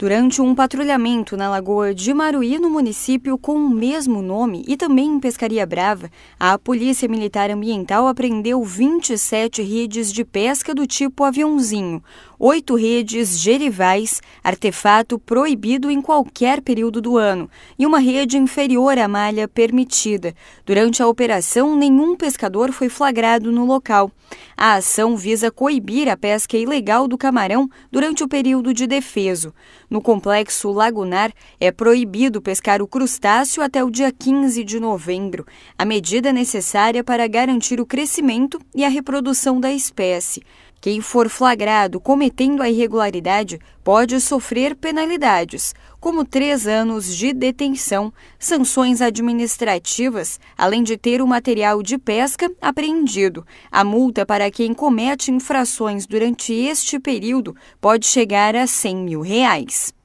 Durante um patrulhamento na lagoa de Maruí, no município com o mesmo nome e também em Pescaria Brava, a Polícia Militar Ambiental apreendeu 27 redes de pesca do tipo aviãozinho, oito redes gerivais, artefato proibido em qualquer período do ano, e uma rede inferior à malha permitida. Durante a operação, nenhum pescador foi flagrado no local. A ação visa coibir a pesca ilegal do camarão durante o período de defeso. No complexo lagunar, é proibido pescar o crustáceo até o dia 15 de novembro, a medida necessária para garantir o crescimento e a reprodução da espécie. Quem for flagrado cometendo a irregularidade pode sofrer penalidades, como três anos de detenção, sanções administrativas, além de ter o material de pesca apreendido. A multa para quem comete infrações durante este período pode chegar a 100 mil reais.